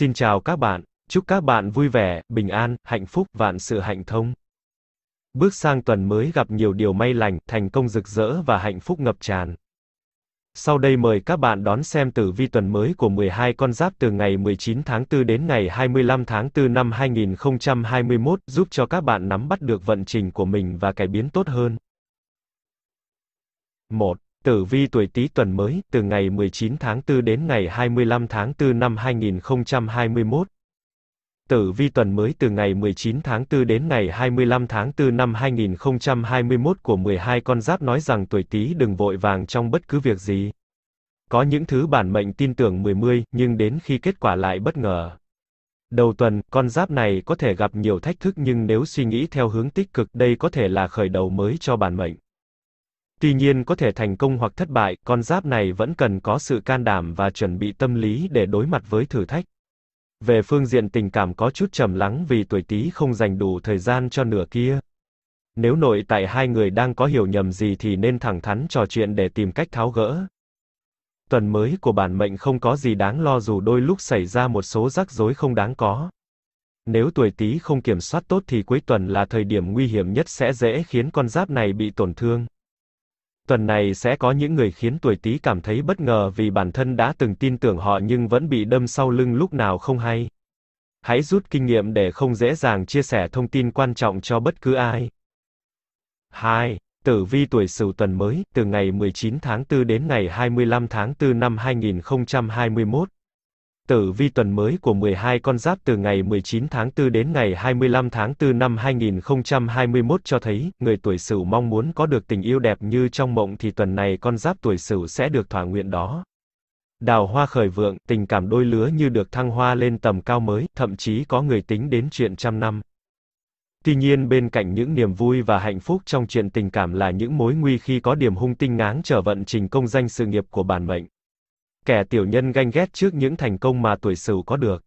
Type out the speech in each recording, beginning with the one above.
Xin chào các bạn, chúc các bạn vui vẻ, bình an, hạnh phúc, vạn sự hạnh thông. Bước sang tuần mới gặp nhiều điều may lành, thành công rực rỡ và hạnh phúc ngập tràn. Sau đây mời các bạn đón xem tử vi tuần mới của 12 con giáp từ ngày 19 tháng 4 đến ngày 25 tháng 4 năm 2021, giúp cho các bạn nắm bắt được vận trình của mình và cải biến tốt hơn. 1. Tử vi tuổi Tý tuần mới, từ ngày 19 tháng 4 đến ngày 25 tháng 4 năm 2021. Tử vi tuần mới từ ngày 19 tháng 4 đến ngày 25 tháng 4 năm 2021 của 12 con giáp nói rằng tuổi Tý đừng vội vàng trong bất cứ việc gì. Có những thứ bản mệnh tin tưởng 10 nhưng đến khi kết quả lại bất ngờ. Đầu tuần, con giáp này có thể gặp nhiều thách thức nhưng nếu suy nghĩ theo hướng tích cực đây có thể là khởi đầu mới cho bản mệnh. Tuy nhiên có thể thành công hoặc thất bại, con giáp này vẫn cần có sự can đảm và chuẩn bị tâm lý để đối mặt với thử thách. Về phương diện tình cảm có chút trầm lắng vì tuổi Tý không dành đủ thời gian cho nửa kia. Nếu nội tại hai người đang có hiểu nhầm gì thì nên thẳng thắn trò chuyện để tìm cách tháo gỡ. Tuần mới của bản mệnh không có gì đáng lo dù đôi lúc xảy ra một số rắc rối không đáng có. Nếu tuổi Tý không kiểm soát tốt thì cuối tuần là thời điểm nguy hiểm nhất sẽ dễ khiến con giáp này bị tổn thương. Tuần này sẽ có những người khiến tuổi Tý cảm thấy bất ngờ vì bản thân đã từng tin tưởng họ nhưng vẫn bị đâm sau lưng lúc nào không hay. Hãy rút kinh nghiệm để không dễ dàng chia sẻ thông tin quan trọng cho bất cứ ai. 2. Tử vi tuổi Sửu tuần mới, từ ngày 19 tháng 4 đến ngày 25 tháng 4 năm 2021 tử vi tuần mới của 12 con giáp từ ngày 19 tháng 4 đến ngày 25 tháng 4 năm 2021 cho thấy, người tuổi Sửu mong muốn có được tình yêu đẹp như trong mộng thì tuần này con giáp tuổi Sửu sẽ được thỏa nguyện đó. Đào hoa khởi vượng, tình cảm đôi lứa như được thăng hoa lên tầm cao mới, thậm chí có người tính đến chuyện trăm năm. Tuy nhiên bên cạnh những niềm vui và hạnh phúc trong chuyện tình cảm là những mối nguy khi có điểm hung tinh ngáng trở vận trình công danh sự nghiệp của bản mệnh. Kẻ tiểu nhân ganh ghét trước những thành công mà tuổi Sửu có được.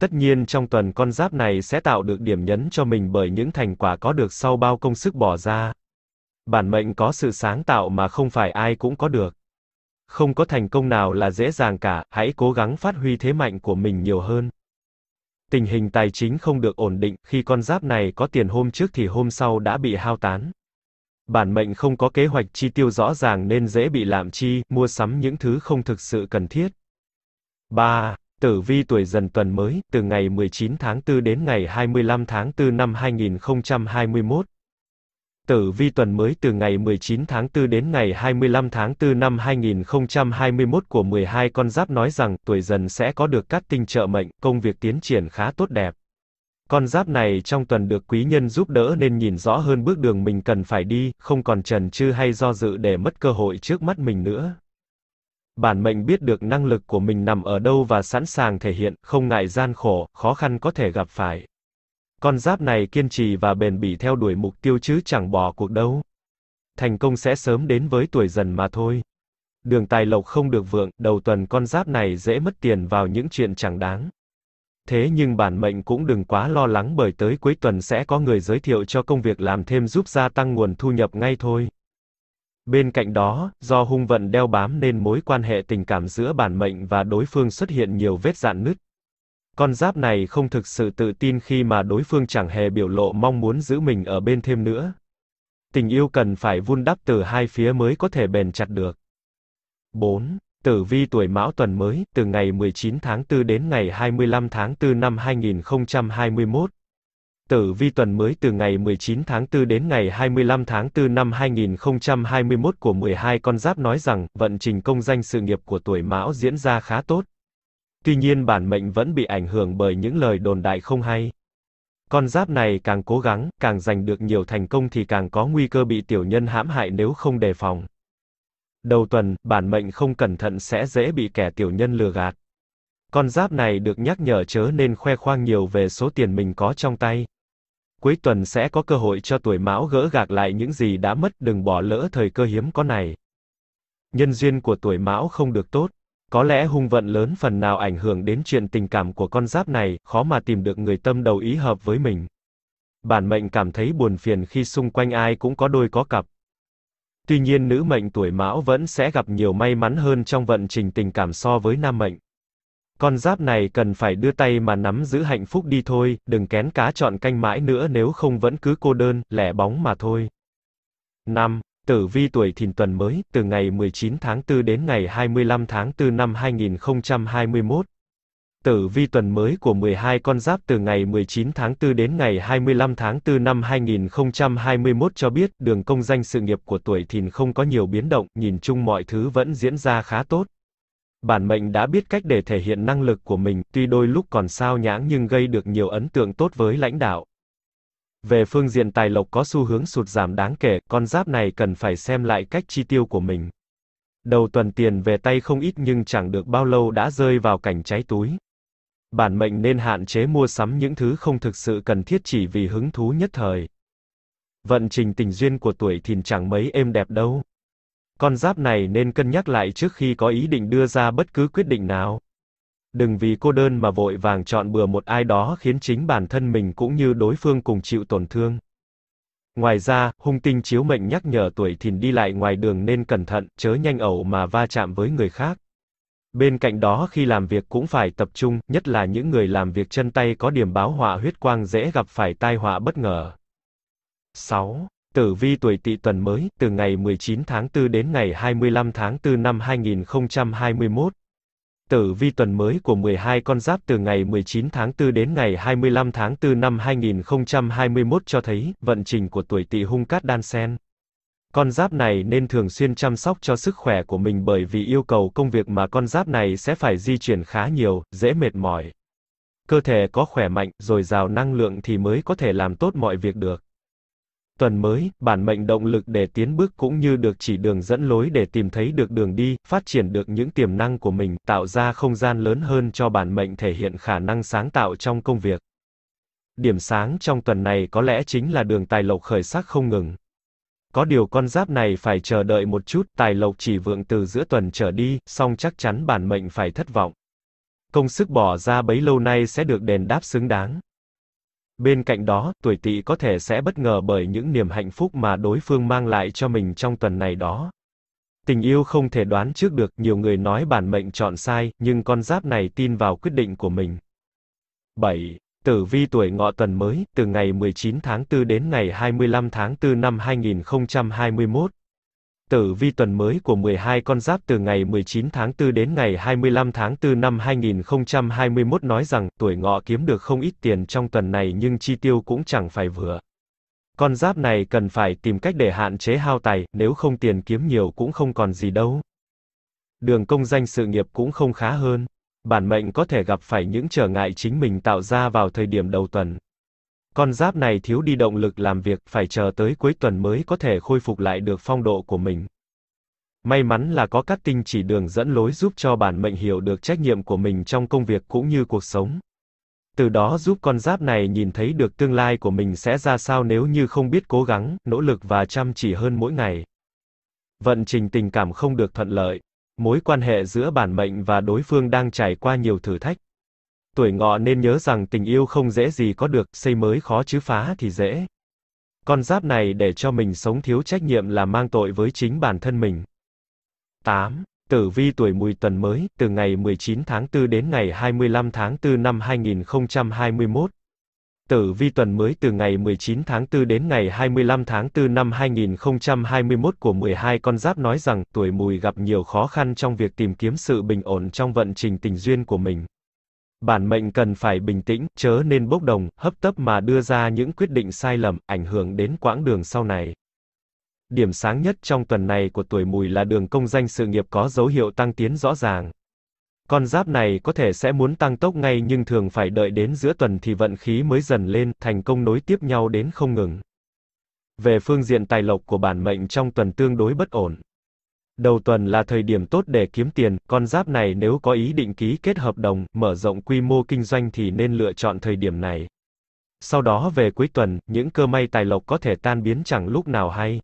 Tất nhiên trong tuần con giáp này sẽ tạo được điểm nhấn cho mình bởi những thành quả có được sau bao công sức bỏ ra. Bản mệnh có sự sáng tạo mà không phải ai cũng có được. Không có thành công nào là dễ dàng cả, hãy cố gắng phát huy thế mạnh của mình nhiều hơn. Tình hình tài chính không được ổn định, khi con giáp này có tiền hôm trước thì hôm sau đã bị hao tán. Bản mệnh không có kế hoạch chi tiêu rõ ràng nên dễ bị lạm chi, mua sắm những thứ không thực sự cần thiết. 3. Tử vi tuổi dần tuần mới, từ ngày 19 tháng 4 đến ngày 25 tháng 4 năm 2021. Tử vi tuần mới từ ngày 19 tháng 4 đến ngày 25 tháng 4 năm 2021 của 12 con giáp nói rằng tuổi dần sẽ có được các tinh trợ mệnh, công việc tiến triển khá tốt đẹp. Con giáp này trong tuần được quý nhân giúp đỡ nên nhìn rõ hơn bước đường mình cần phải đi, không còn trần trư hay do dự để mất cơ hội trước mắt mình nữa. Bản mệnh biết được năng lực của mình nằm ở đâu và sẵn sàng thể hiện, không ngại gian khổ, khó khăn có thể gặp phải. Con giáp này kiên trì và bền bỉ theo đuổi mục tiêu chứ chẳng bỏ cuộc đâu. Thành công sẽ sớm đến với tuổi dần mà thôi. Đường tài lộc không được vượng, đầu tuần con giáp này dễ mất tiền vào những chuyện chẳng đáng. Thế nhưng bản mệnh cũng đừng quá lo lắng bởi tới cuối tuần sẽ có người giới thiệu cho công việc làm thêm giúp gia tăng nguồn thu nhập ngay thôi. Bên cạnh đó, do hung vận đeo bám nên mối quan hệ tình cảm giữa bản mệnh và đối phương xuất hiện nhiều vết dạn nứt. Con giáp này không thực sự tự tin khi mà đối phương chẳng hề biểu lộ mong muốn giữ mình ở bên thêm nữa. Tình yêu cần phải vun đắp từ hai phía mới có thể bền chặt được. 4. Tử vi tuổi Mão tuần mới, từ ngày 19 tháng 4 đến ngày 25 tháng 4 năm 2021. Tử vi tuần mới từ ngày 19 tháng 4 đến ngày 25 tháng 4 năm 2021 của 12 con giáp nói rằng, vận trình công danh sự nghiệp của tuổi Mão diễn ra khá tốt. Tuy nhiên bản mệnh vẫn bị ảnh hưởng bởi những lời đồn đại không hay. Con giáp này càng cố gắng, càng giành được nhiều thành công thì càng có nguy cơ bị tiểu nhân hãm hại nếu không đề phòng. Đầu tuần, bản mệnh không cẩn thận sẽ dễ bị kẻ tiểu nhân lừa gạt. Con giáp này được nhắc nhở chớ nên khoe khoang nhiều về số tiền mình có trong tay. Cuối tuần sẽ có cơ hội cho tuổi mão gỡ gạc lại những gì đã mất, đừng bỏ lỡ thời cơ hiếm có này. Nhân duyên của tuổi mão không được tốt. Có lẽ hung vận lớn phần nào ảnh hưởng đến chuyện tình cảm của con giáp này, khó mà tìm được người tâm đầu ý hợp với mình. Bản mệnh cảm thấy buồn phiền khi xung quanh ai cũng có đôi có cặp. Tuy nhiên nữ mệnh tuổi mão vẫn sẽ gặp nhiều may mắn hơn trong vận trình tình cảm so với nam mệnh. Con giáp này cần phải đưa tay mà nắm giữ hạnh phúc đi thôi, đừng kén cá chọn canh mãi nữa nếu không vẫn cứ cô đơn, lẻ bóng mà thôi. 5. Tử vi tuổi thìn tuần mới, từ ngày 19 tháng 4 đến ngày 25 tháng 4 năm 2021, Tử vi tuần mới của 12 con giáp từ ngày 19 tháng 4 đến ngày 25 tháng 4 năm 2021 cho biết đường công danh sự nghiệp của tuổi thìn không có nhiều biến động, nhìn chung mọi thứ vẫn diễn ra khá tốt. Bản mệnh đã biết cách để thể hiện năng lực của mình, tuy đôi lúc còn sao nhãng nhưng gây được nhiều ấn tượng tốt với lãnh đạo. Về phương diện tài lộc có xu hướng sụt giảm đáng kể, con giáp này cần phải xem lại cách chi tiêu của mình. Đầu tuần tiền về tay không ít nhưng chẳng được bao lâu đã rơi vào cảnh cháy túi bản mệnh nên hạn chế mua sắm những thứ không thực sự cần thiết chỉ vì hứng thú nhất thời. Vận trình tình duyên của tuổi thìn chẳng mấy êm đẹp đâu. Con giáp này nên cân nhắc lại trước khi có ý định đưa ra bất cứ quyết định nào. Đừng vì cô đơn mà vội vàng chọn bừa một ai đó khiến chính bản thân mình cũng như đối phương cùng chịu tổn thương. Ngoài ra, hung tinh chiếu mệnh nhắc nhở tuổi thìn đi lại ngoài đường nên cẩn thận, chớ nhanh ẩu mà va chạm với người khác. Bên cạnh đó khi làm việc cũng phải tập trung, nhất là những người làm việc chân tay có điểm báo họa huyết quang dễ gặp phải tai họa bất ngờ. 6. Tử vi tuổi Tỵ tuần mới, từ ngày 19 tháng 4 đến ngày 25 tháng 4 năm 2021. Tử vi tuần mới của 12 con giáp từ ngày 19 tháng 4 đến ngày 25 tháng 4 năm 2021 cho thấy vận trình của tuổi Tỵ hung cát đan sen. Con giáp này nên thường xuyên chăm sóc cho sức khỏe của mình bởi vì yêu cầu công việc mà con giáp này sẽ phải di chuyển khá nhiều, dễ mệt mỏi. Cơ thể có khỏe mạnh, dồi dào năng lượng thì mới có thể làm tốt mọi việc được. Tuần mới, bản mệnh động lực để tiến bước cũng như được chỉ đường dẫn lối để tìm thấy được đường đi, phát triển được những tiềm năng của mình, tạo ra không gian lớn hơn cho bản mệnh thể hiện khả năng sáng tạo trong công việc. Điểm sáng trong tuần này có lẽ chính là đường tài lộc khởi sắc không ngừng, có điều con giáp này phải chờ đợi một chút, tài lộc chỉ vượng từ giữa tuần trở đi, song chắc chắn bản mệnh phải thất vọng. Công sức bỏ ra bấy lâu nay sẽ được đền đáp xứng đáng. Bên cạnh đó, tuổi tỵ có thể sẽ bất ngờ bởi những niềm hạnh phúc mà đối phương mang lại cho mình trong tuần này đó. Tình yêu không thể đoán trước được, nhiều người nói bản mệnh chọn sai, nhưng con giáp này tin vào quyết định của mình. 7. Tử vi tuổi ngọ tuần mới, từ ngày 19 tháng 4 đến ngày 25 tháng 4 năm 2021. Tử vi tuần mới của 12 con giáp từ ngày 19 tháng 4 đến ngày 25 tháng 4 năm 2021 nói rằng tuổi ngọ kiếm được không ít tiền trong tuần này nhưng chi tiêu cũng chẳng phải vừa. Con giáp này cần phải tìm cách để hạn chế hao tài, nếu không tiền kiếm nhiều cũng không còn gì đâu. Đường công danh sự nghiệp cũng không khá hơn bản mệnh có thể gặp phải những trở ngại chính mình tạo ra vào thời điểm đầu tuần. Con giáp này thiếu đi động lực làm việc, phải chờ tới cuối tuần mới có thể khôi phục lại được phong độ của mình. May mắn là có các tinh chỉ đường dẫn lối giúp cho bản mệnh hiểu được trách nhiệm của mình trong công việc cũng như cuộc sống. Từ đó giúp con giáp này nhìn thấy được tương lai của mình sẽ ra sao nếu như không biết cố gắng, nỗ lực và chăm chỉ hơn mỗi ngày. Vận trình tình cảm không được thuận lợi, Mối quan hệ giữa bản mệnh và đối phương đang trải qua nhiều thử thách. Tuổi ngọ nên nhớ rằng tình yêu không dễ gì có được, xây mới khó chứ phá thì dễ. Con giáp này để cho mình sống thiếu trách nhiệm là mang tội với chính bản thân mình. 8. Tử vi tuổi mùi tuần mới, từ ngày 19 tháng 4 đến ngày 25 tháng 4 năm 2021. Tử vi tuần mới từ ngày 19 tháng 4 đến ngày 25 tháng 4 năm 2021 của 12 con giáp nói rằng tuổi mùi gặp nhiều khó khăn trong việc tìm kiếm sự bình ổn trong vận trình tình duyên của mình. Bản mệnh cần phải bình tĩnh, chớ nên bốc đồng, hấp tấp mà đưa ra những quyết định sai lầm, ảnh hưởng đến quãng đường sau này. Điểm sáng nhất trong tuần này của tuổi mùi là đường công danh sự nghiệp có dấu hiệu tăng tiến rõ ràng. Con giáp này có thể sẽ muốn tăng tốc ngay nhưng thường phải đợi đến giữa tuần thì vận khí mới dần lên, thành công nối tiếp nhau đến không ngừng. Về phương diện tài lộc của bản mệnh trong tuần tương đối bất ổn. Đầu tuần là thời điểm tốt để kiếm tiền, con giáp này nếu có ý định ký kết hợp đồng, mở rộng quy mô kinh doanh thì nên lựa chọn thời điểm này. Sau đó về cuối tuần, những cơ may tài lộc có thể tan biến chẳng lúc nào hay.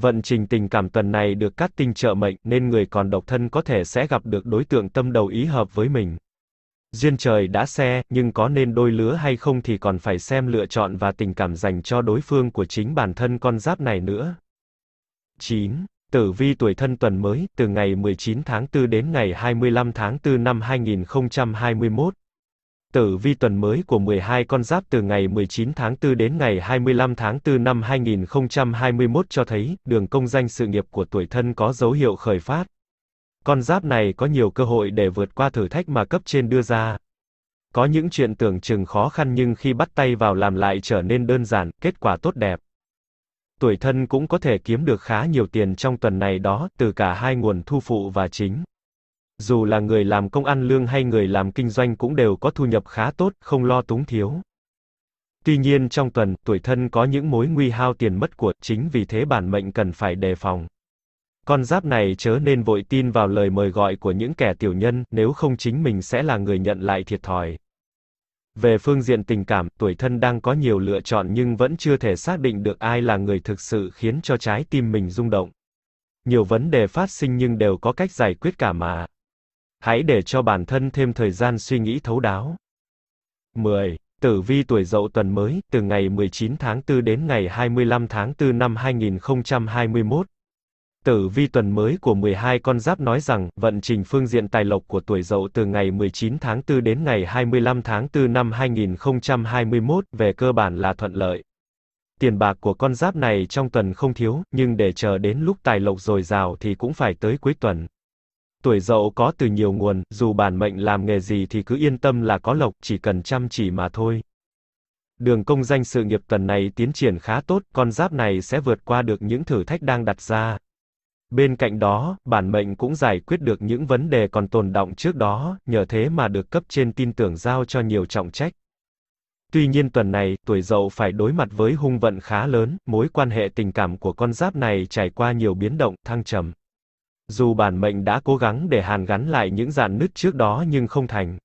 Vận trình tình cảm tuần này được cát tinh trợ mệnh, nên người còn độc thân có thể sẽ gặp được đối tượng tâm đầu ý hợp với mình. Duyên trời đã xe, nhưng có nên đôi lứa hay không thì còn phải xem lựa chọn và tình cảm dành cho đối phương của chính bản thân con giáp này nữa. 9. Tử vi tuổi thân tuần mới, từ ngày 19 tháng 4 đến ngày 25 tháng 4 năm 2021. Tử vi tuần mới của 12 con giáp từ ngày 19 tháng 4 đến ngày 25 tháng 4 năm 2021 cho thấy, đường công danh sự nghiệp của tuổi thân có dấu hiệu khởi phát. Con giáp này có nhiều cơ hội để vượt qua thử thách mà cấp trên đưa ra. Có những chuyện tưởng chừng khó khăn nhưng khi bắt tay vào làm lại trở nên đơn giản, kết quả tốt đẹp. Tuổi thân cũng có thể kiếm được khá nhiều tiền trong tuần này đó, từ cả hai nguồn thu phụ và chính. Dù là người làm công ăn lương hay người làm kinh doanh cũng đều có thu nhập khá tốt, không lo túng thiếu. Tuy nhiên trong tuần, tuổi thân có những mối nguy hao tiền mất của, chính vì thế bản mệnh cần phải đề phòng. Con giáp này chớ nên vội tin vào lời mời gọi của những kẻ tiểu nhân, nếu không chính mình sẽ là người nhận lại thiệt thòi. Về phương diện tình cảm, tuổi thân đang có nhiều lựa chọn nhưng vẫn chưa thể xác định được ai là người thực sự khiến cho trái tim mình rung động. Nhiều vấn đề phát sinh nhưng đều có cách giải quyết cả mà. Hãy để cho bản thân thêm thời gian suy nghĩ thấu đáo. 10. Tử vi tuổi Dậu tuần mới, từ ngày 19 tháng 4 đến ngày 25 tháng 4 năm 2021. Tử vi tuần mới của 12 con giáp nói rằng, vận trình phương diện tài lộc của tuổi Dậu từ ngày 19 tháng 4 đến ngày 25 tháng 4 năm 2021 về cơ bản là thuận lợi. Tiền bạc của con giáp này trong tuần không thiếu, nhưng để chờ đến lúc tài lộc dồi dào thì cũng phải tới cuối tuần. Tuổi dậu có từ nhiều nguồn, dù bản mệnh làm nghề gì thì cứ yên tâm là có lộc, chỉ cần chăm chỉ mà thôi. Đường công danh sự nghiệp tuần này tiến triển khá tốt, con giáp này sẽ vượt qua được những thử thách đang đặt ra. Bên cạnh đó, bản mệnh cũng giải quyết được những vấn đề còn tồn động trước đó, nhờ thế mà được cấp trên tin tưởng giao cho nhiều trọng trách. Tuy nhiên tuần này, tuổi dậu phải đối mặt với hung vận khá lớn, mối quan hệ tình cảm của con giáp này trải qua nhiều biến động, thăng trầm. Dù bản mệnh đã cố gắng để hàn gắn lại những dạn nứt trước đó nhưng không thành.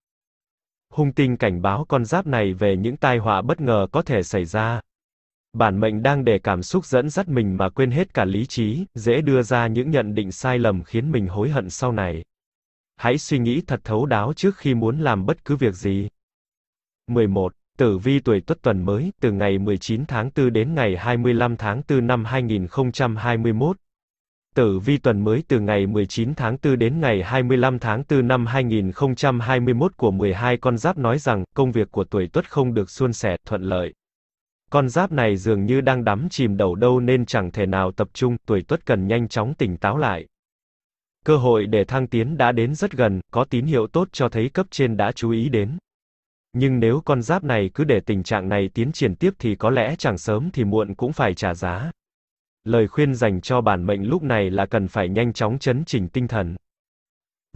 Hung tinh cảnh báo con giáp này về những tai họa bất ngờ có thể xảy ra. Bản mệnh đang để cảm xúc dẫn dắt mình mà quên hết cả lý trí, dễ đưa ra những nhận định sai lầm khiến mình hối hận sau này. Hãy suy nghĩ thật thấu đáo trước khi muốn làm bất cứ việc gì. 11. Tử vi tuổi Tuất tuần mới, từ ngày 19 tháng 4 đến ngày 25 tháng 4 năm 2021. Tử Vi tuần mới từ ngày 19 tháng 4 đến ngày 25 tháng 4 năm 2021 của 12 con giáp nói rằng, công việc của tuổi tuất không được suôn sẻ, thuận lợi. Con giáp này dường như đang đắm chìm đầu đâu nên chẳng thể nào tập trung, tuổi tuất cần nhanh chóng tỉnh táo lại. Cơ hội để thăng tiến đã đến rất gần, có tín hiệu tốt cho thấy cấp trên đã chú ý đến. Nhưng nếu con giáp này cứ để tình trạng này tiến triển tiếp thì có lẽ chẳng sớm thì muộn cũng phải trả giá. Lời khuyên dành cho bản mệnh lúc này là cần phải nhanh chóng chấn chỉnh tinh thần.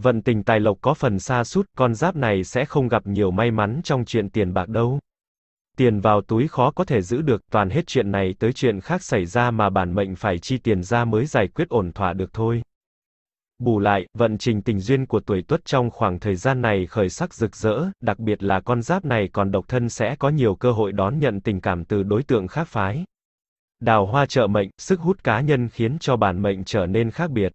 Vận tình tài lộc có phần xa sút con giáp này sẽ không gặp nhiều may mắn trong chuyện tiền bạc đâu. Tiền vào túi khó có thể giữ được, toàn hết chuyện này tới chuyện khác xảy ra mà bản mệnh phải chi tiền ra mới giải quyết ổn thỏa được thôi. Bù lại, vận trình tình duyên của tuổi tuất trong khoảng thời gian này khởi sắc rực rỡ, đặc biệt là con giáp này còn độc thân sẽ có nhiều cơ hội đón nhận tình cảm từ đối tượng khác phái. Đào hoa trợ mệnh, sức hút cá nhân khiến cho bản mệnh trở nên khác biệt.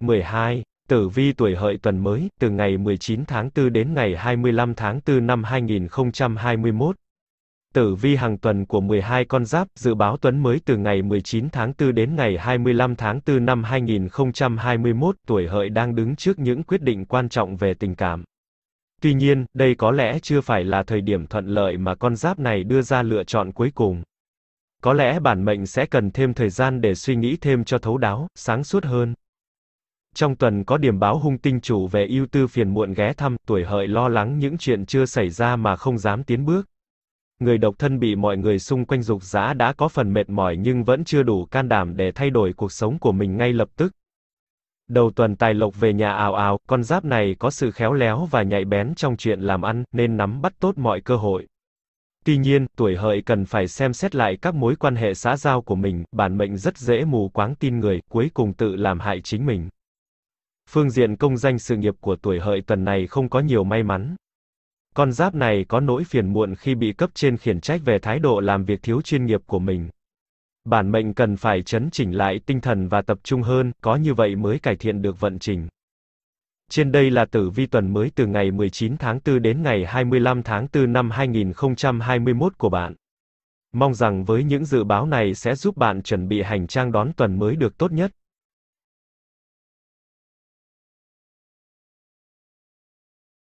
12. Tử vi tuổi hợi tuần mới, từ ngày 19 tháng 4 đến ngày 25 tháng 4 năm 2021. Tử vi hàng tuần của 12 con giáp, dự báo tuần mới từ ngày 19 tháng 4 đến ngày 25 tháng 4 năm 2021, tuổi hợi đang đứng trước những quyết định quan trọng về tình cảm. Tuy nhiên, đây có lẽ chưa phải là thời điểm thuận lợi mà con giáp này đưa ra lựa chọn cuối cùng có lẽ bản mệnh sẽ cần thêm thời gian để suy nghĩ thêm cho thấu đáo, sáng suốt hơn. Trong tuần có điểm báo hung tinh chủ về ưu tư phiền muộn ghé thăm, tuổi hợi lo lắng những chuyện chưa xảy ra mà không dám tiến bước. Người độc thân bị mọi người xung quanh dục dã đã có phần mệt mỏi nhưng vẫn chưa đủ can đảm để thay đổi cuộc sống của mình ngay lập tức. Đầu tuần tài lộc về nhà ào ào, con giáp này có sự khéo léo và nhạy bén trong chuyện làm ăn, nên nắm bắt tốt mọi cơ hội. Tuy nhiên, tuổi hợi cần phải xem xét lại các mối quan hệ xã giao của mình, bản mệnh rất dễ mù quáng tin người, cuối cùng tự làm hại chính mình. Phương diện công danh sự nghiệp của tuổi hợi tuần này không có nhiều may mắn. Con giáp này có nỗi phiền muộn khi bị cấp trên khiển trách về thái độ làm việc thiếu chuyên nghiệp của mình. Bản mệnh cần phải chấn chỉnh lại tinh thần và tập trung hơn, có như vậy mới cải thiện được vận trình. Trên đây là tử vi tuần mới từ ngày 19 tháng 4 đến ngày 25 tháng 4 năm 2021 của bạn. Mong rằng với những dự báo này sẽ giúp bạn chuẩn bị hành trang đón tuần mới được tốt nhất.